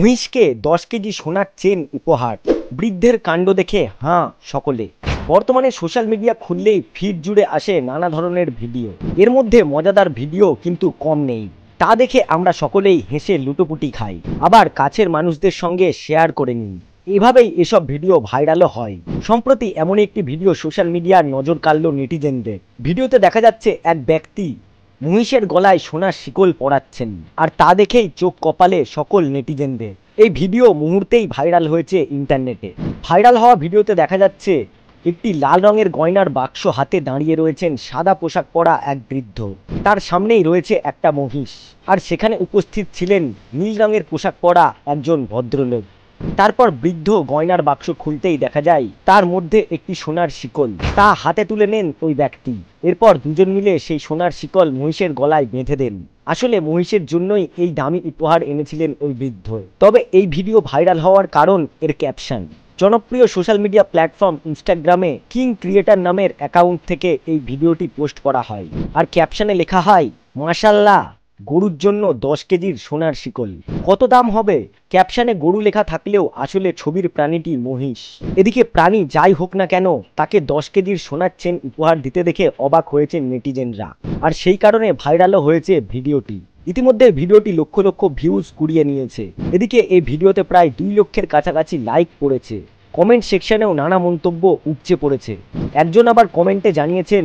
মহিষকে দশ কেজি সোনার চেন উপহার বৃদ্ধের কাণ্ড দেখে হাঁ সকলে বর্তমানে সোশ্যাল মিডিয়া খুললেই ফিড জুড়ে আসে নানা ধরনের ভিডিও এর মধ্যে মজাদার ভিডিও কিন্তু কম নেই তা দেখে আমরা সকলেই হেসে লুটোপুটি খাই আবার কাছের মানুষদের সঙ্গে শেয়ার করে নিই এভাবেই এসব ভিডিও ভাইরালও হয় সম্প্রতি এমন একটি ভিডিও সোশ্যাল মিডিয়ার নজর কাড়ল নেটিজেনদের ভিডিওতে দেখা যাচ্ছে এক ব্যক্তি মহিষের গলায় সোনার শিকল পড়াচ্ছেন আর তা দেখেই চোখ কপালে সকল নেটিজেনদের এই ভিডিও মুহূর্তেই ভাইরাল হয়েছে ইন্টারনেটে ভাইরাল হওয়া ভিডিওতে দেখা যাচ্ছে একটি লাল রঙের গয়নার বাক্স হাতে দাঁড়িয়ে রয়েছেন সাদা পোশাক পরা এক বৃদ্ধ তার সামনেই রয়েছে একটা মহিষ আর সেখানে উপস্থিত ছিলেন নীল রঙের পোশাক পরা একজন ভদ্রলোক তারপর বৃদ্ধ গয়নার বাক্স খুলতেই দেখা যায় তার মধ্যে একটি সোনার শিকল তা হাতে তুলে নেন ওই ব্যক্তি এরপর দুজন মিলে সেই সোনার শিকল মহিষের গলায় বেঁধে দেন আসলে মহিষের জন্যই এই দামি উপহার এনেছিলেন ওই বৃদ্ধ তবে এই ভিডিও ভাইরাল হওয়ার কারণ এর ক্যাপশন জনপ্রিয় সোশ্যাল মিডিয়া প্ল্যাটফর্ম ইনস্টাগ্রামে কিং ক্রিয়েটার নামের অ্যাকাউন্ট থেকে এই ভিডিওটি পোস্ট করা হয় আর ক্যাপশনে লেখা হয় মাসাল্লাহ গরুর জন্য দশ কেজির সোনার শিকল কত দাম হবে ক্যাপশানে গরু লেখা থাকলেও আসলে ছবির প্রাণীটি মহিষ এদিকে প্রাণী যাই হোক না কেন তাকে দশ কেজির সোনার চেন উপহার দিতে দেখে অবাক হয়েছে নেটিজেনরা আর সেই কারণে ভাইরালও হয়েছে ভিডিওটি ইতিমধ্যে ভিডিওটি লক্ষ লক্ষ ভিউজ কুড়িয়ে নিয়েছে এদিকে এই ভিডিওতে প্রায় দুই লক্ষের কাছাকাছি লাইক পড়েছে কমেন্ট সেকশনেও নানা মন্তব্য উপচে পড়েছে একজন আবার কমেন্টে জানিয়েছেন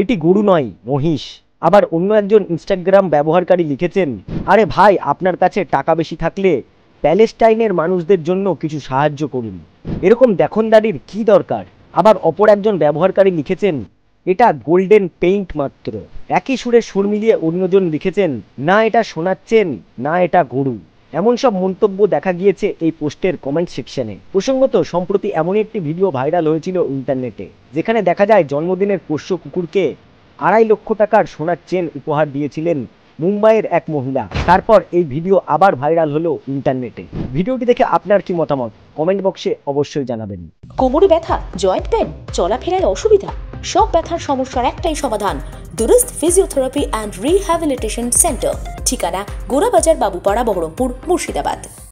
এটি গরু নয় মহিষ আবার অন্য একজন ইনস্টাগ্রাম ব্যবহারকারী লিখেছেন আরে ভাই আপনার কাছে টাকা বেশি থাকলে প্যালেস্টাইনের মানুষদের জন্য কিছু সাহায্য করুন এরকম দেখনদারির কি দরকার আবার অপর একজন ব্যবহারকারী লিখেছেন এটা গোল্ডেন পেইন্ট মাত্র একই সুরে সুর মিলিয়ে অন্যজন লিখেছেন না এটা শোনাচ্ছেন না এটা গরু এমন সব মন্তব্য দেখা গিয়েছে এই পোস্টের কমেন্ট সেকশনে প্রসঙ্গত সম্প্রতি এমন একটি ভিডিও ভাইরাল হয়েছিল ইন্টারনেটে যেখানে দেখা যায় জন্মদিনের পোষ্য কুকুরকে আড়াই লক্ষ টাকার সোনার চেন উপহার দিয়েছিলেন মুম্বাইয়ের এক মহিলা তারপর এই ভিডিও আবার ভাইরাল হলো ইন্টারনেটে ভিডিওটি দেখে আপনার কি মতামত কমেন্ট বক্সে অবশ্যই জানাবেন কোমরে ব্যথা জয়েন্ট পেন চলাফেরায় অসুবিধা সব ব্যথার সমস্যার একটাই সমাধান Durust physiotherapy and rehabilitation centre ঠিকানা গোড়াবাজার বাবুপাড়া বহরমপুর মুর্শিদাবাদ